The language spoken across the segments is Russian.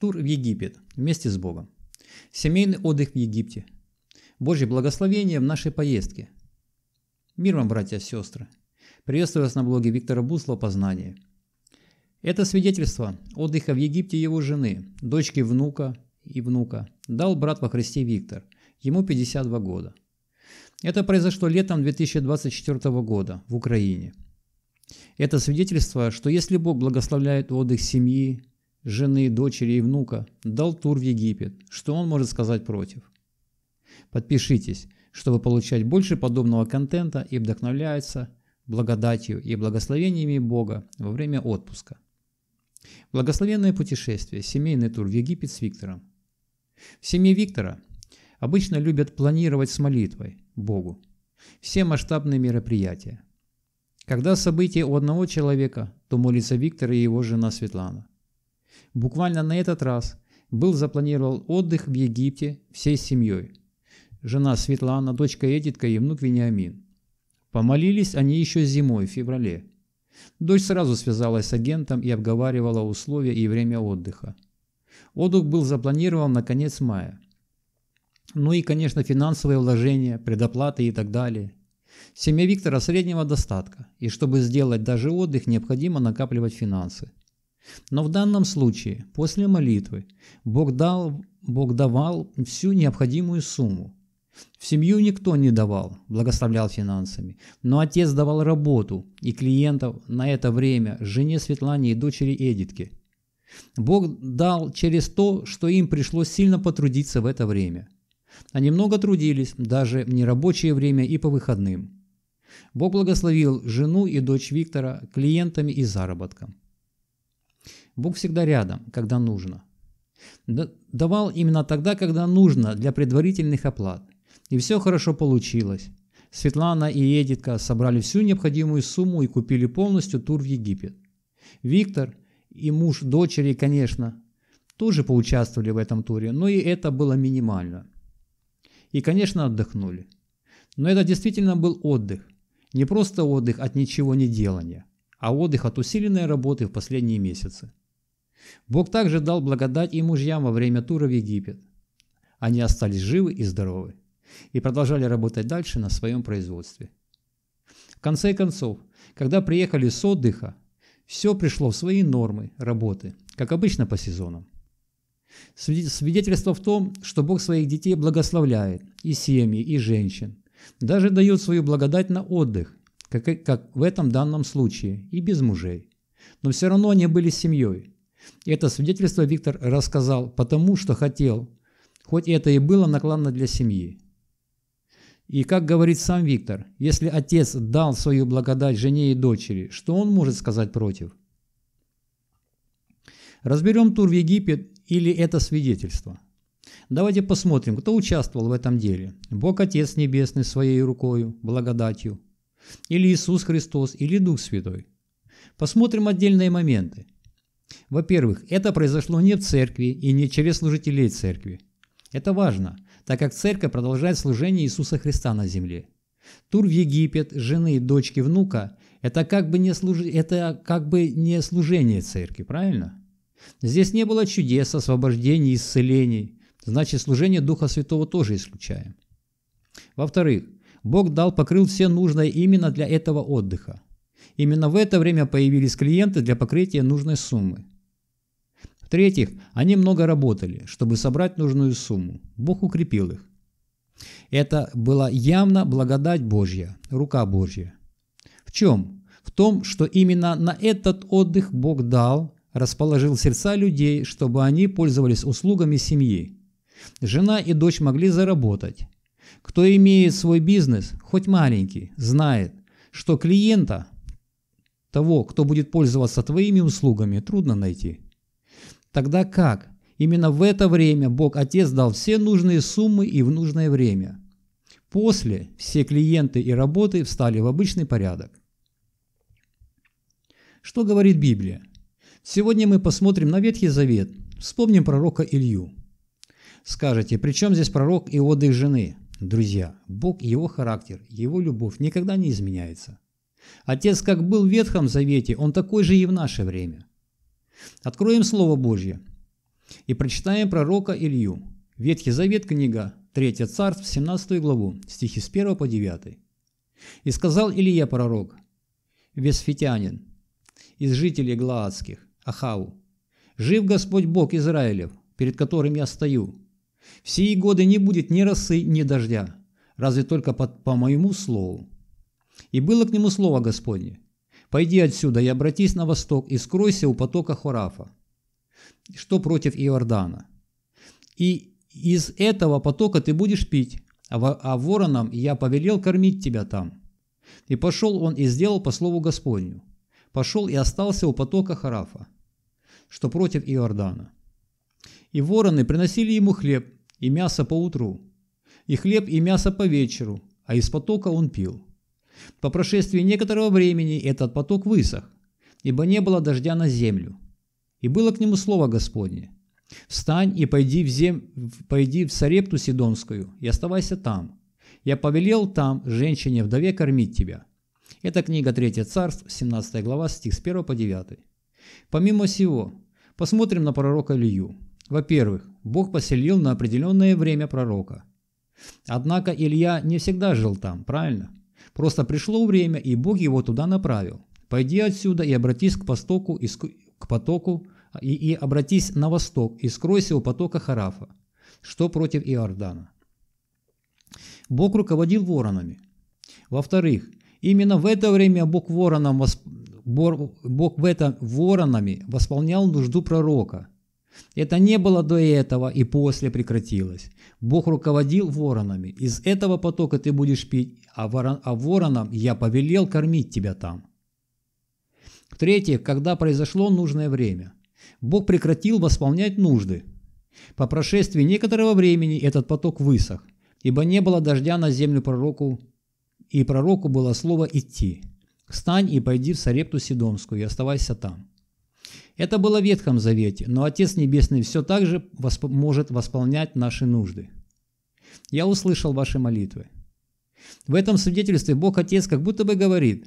Тур в Египет вместе с Богом. Семейный отдых в Египте. Божье благословение в нашей поездке. Мир вам, братья и сестры. Приветствую вас на блоге Виктора Бусла «Познание». Это свидетельство отдыха в Египте его жены, дочки внука и внука, дал брат во Христе Виктор. Ему 52 года. Это произошло летом 2024 года в Украине. Это свидетельство, что если Бог благословляет отдых семьи, жены, дочери и внука, дал тур в Египет. Что он может сказать против? Подпишитесь, чтобы получать больше подобного контента и вдохновляться благодатью и благословениями Бога во время отпуска. Благословенное путешествие, семейный тур в Египет с Виктором. В семье Виктора обычно любят планировать с молитвой Богу все масштабные мероприятия. Когда события у одного человека, то молится Виктор и его жена Светлана. Буквально на этот раз был запланировал отдых в Египте всей семьей. Жена Светлана, дочка Эдитка и внук Вениамин. Помолились они еще зимой, в феврале. Дочь сразу связалась с агентом и обговаривала условия и время отдыха. Отдых был запланирован на конец мая. Ну и, конечно, финансовые вложения, предоплаты и так далее. Семья Виктора среднего достатка, и чтобы сделать даже отдых, необходимо накапливать финансы. Но в данном случае, после молитвы, Бог, дал, Бог давал всю необходимую сумму. В семью никто не давал, благословлял финансами, но отец давал работу и клиентов на это время жене Светлане и дочери Эдитке. Бог дал через то, что им пришлось сильно потрудиться в это время. Они много трудились, даже в нерабочее время и по выходным. Бог благословил жену и дочь Виктора клиентами и заработком. Бог всегда рядом, когда нужно. Давал именно тогда, когда нужно, для предварительных оплат. И все хорошо получилось. Светлана и Эдитка собрали всю необходимую сумму и купили полностью тур в Египет. Виктор и муж дочери, конечно, тоже поучаствовали в этом туре, но и это было минимально. И, конечно, отдохнули. Но это действительно был отдых. Не просто отдых от ничего не делания, а отдых от усиленной работы в последние месяцы. Бог также дал благодать и мужьям во время тура в Египет. Они остались живы и здоровы и продолжали работать дальше на своем производстве. В конце концов, когда приехали с отдыха, все пришло в свои нормы работы, как обычно по сезонам. Свидетельство в том, что Бог своих детей благословляет и семьи, и женщин, даже дает свою благодать на отдых, как, как в этом данном случае, и без мужей. Но все равно они были семьей – это свидетельство Виктор рассказал потому, что хотел, хоть это и было накладно для семьи. И как говорит сам Виктор, если отец дал свою благодать жене и дочери, что он может сказать против? Разберем тур в Египет или это свидетельство. Давайте посмотрим, кто участвовал в этом деле. Бог Отец Небесный своей рукою, благодатью. Или Иисус Христос, или Дух Святой. Посмотрим отдельные моменты. Во-первых, это произошло не в церкви и не через служителей церкви. Это важно, так как церковь продолжает служение Иисуса Христа на земле. Тур в Египет, жены, дочки, внука – это как бы не, служ... это как бы не служение церкви, правильно? Здесь не было чудес, освобождений, исцелений. Значит, служение Духа Святого тоже исключаем. Во-вторых, Бог дал, покрыл все нужное именно для этого отдыха – Именно в это время появились клиенты для покрытия нужной суммы. В-третьих, они много работали, чтобы собрать нужную сумму. Бог укрепил их. Это была явно благодать Божья, рука Божья. В чем? В том, что именно на этот отдых Бог дал, расположил сердца людей, чтобы они пользовались услугами семьи. Жена и дочь могли заработать. Кто имеет свой бизнес, хоть маленький, знает, что клиента того, кто будет пользоваться твоими услугами, трудно найти. Тогда как? Именно в это время Бог Отец дал все нужные суммы и в нужное время. После все клиенты и работы встали в обычный порядок. Что говорит Библия? Сегодня мы посмотрим на Ветхий Завет, вспомним пророка Илью. Скажете, при чем здесь пророк и отдых жены? Друзья, Бог, его характер, его любовь никогда не изменяется. Отец как был в Ветхом Завете, он такой же и в наше время. Откроем Слово Божье и прочитаем пророка Илью. Ветхий Завет, книга 3 Царств, 17 главу, стихи с 1 по 9. «И сказал Илья пророк, Весфитянин, из жителей Глаадских, Ахау, «Жив Господь Бог Израилев, перед которым я стою. все сии годы не будет ни росы, ни дождя, разве только по, по моему слову. И было к нему слово Господне. «Пойди отсюда и обратись на восток, и скройся у потока Хорафа». Что против Иордана. «И из этого потока ты будешь пить, а, а воронам я повелел кормить тебя там». И пошел он и сделал по слову Господню. Пошел и остался у потока Харафа, что против Иордана. И вороны приносили ему хлеб и мясо по утру, и хлеб и мясо по вечеру, а из потока он пил. По прошествии некоторого времени этот поток высох, ибо не было дождя на землю. И было к нему слово Господне. «Встань и пойди в, зем... пойди в Сарепту Сидонскую и оставайся там. Я повелел там женщине-вдове кормить тебя». Это книга 3 Царств, 17 глава, стих с 1 по 9. Помимо всего, посмотрим на пророка Илью. Во-первых, Бог поселил на определенное время пророка. Однако Илья не всегда жил там, правильно? Просто пришло время, и Бог его туда направил. Пойди отсюда и обратись к постоку, к потоку, и, и обратись на восток, и скройся у потока Харафа, что против Иордана. Бог руководил воронами. Во-вторых, именно в это время Бог, воронам Бог в это воронами восполнял нужду пророка – это не было до этого и после прекратилось. Бог руководил воронами. Из этого потока ты будешь пить, а, ворон, а воронам я повелел кормить тебя там. В-третьих, когда произошло нужное время. Бог прекратил восполнять нужды. По прошествии некоторого времени этот поток высох, ибо не было дождя на землю пророку, и пророку было слово «идти». «Встань и пойди в Сарепту Сидонскую и оставайся там». Это было в Ветхом Завете, но Отец Небесный все так же восп может восполнять наши нужды. Я услышал ваши молитвы. В этом свидетельстве Бог Отец как будто бы говорит,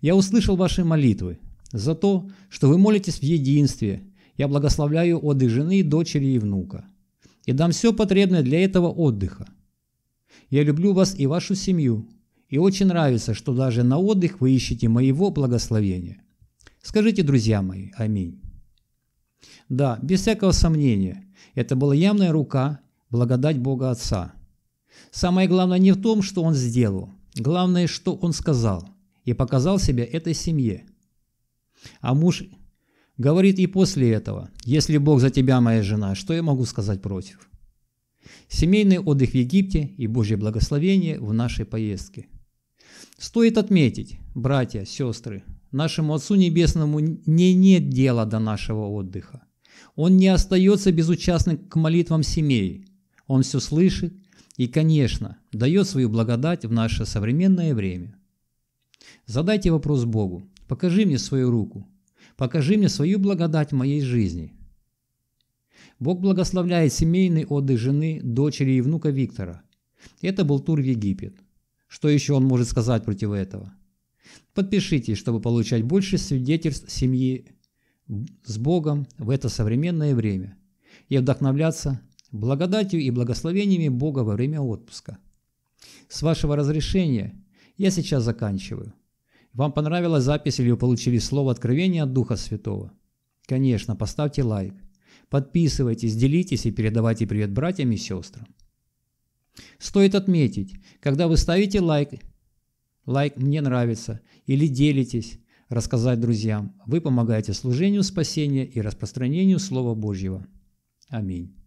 «Я услышал ваши молитвы за то, что вы молитесь в единстве. Я благословляю отдых жены, дочери и внука. И дам все потребное для этого отдыха. Я люблю вас и вашу семью, и очень нравится, что даже на отдых вы ищете моего благословения. Скажите, друзья мои, аминь. Да, без всякого сомнения, это была явная рука, благодать Бога Отца. Самое главное не в том, что Он сделал, главное, что Он сказал и показал себя этой семье. А муж говорит и после этого, «Если Бог за тебя, моя жена, что я могу сказать против?» Семейный отдых в Египте и Божье благословение в нашей поездке. Стоит отметить, братья, сестры, нашему Отцу Небесному не нет дела до нашего отдыха. Он не остается безучастным к молитвам семей. Он все слышит и, конечно, дает свою благодать в наше современное время. Задайте вопрос Богу. Покажи мне свою руку. Покажи мне свою благодать в моей жизни. Бог благословляет семейный отдых жены, дочери и внука Виктора. Это был тур в Египет. Что еще он может сказать против этого? Подпишитесь, чтобы получать больше свидетельств семьи с Богом в это современное время и вдохновляться благодатью и благословениями Бога во время отпуска. С вашего разрешения я сейчас заканчиваю. Вам понравилась запись или вы получили слово откровения от Духа Святого? Конечно, поставьте лайк. Подписывайтесь, делитесь и передавайте привет братьям и сестрам. Стоит отметить, когда вы ставите лайк лайк «Мне нравится» или делитесь, рассказать друзьям. Вы помогаете служению спасения и распространению Слова Божьего. Аминь.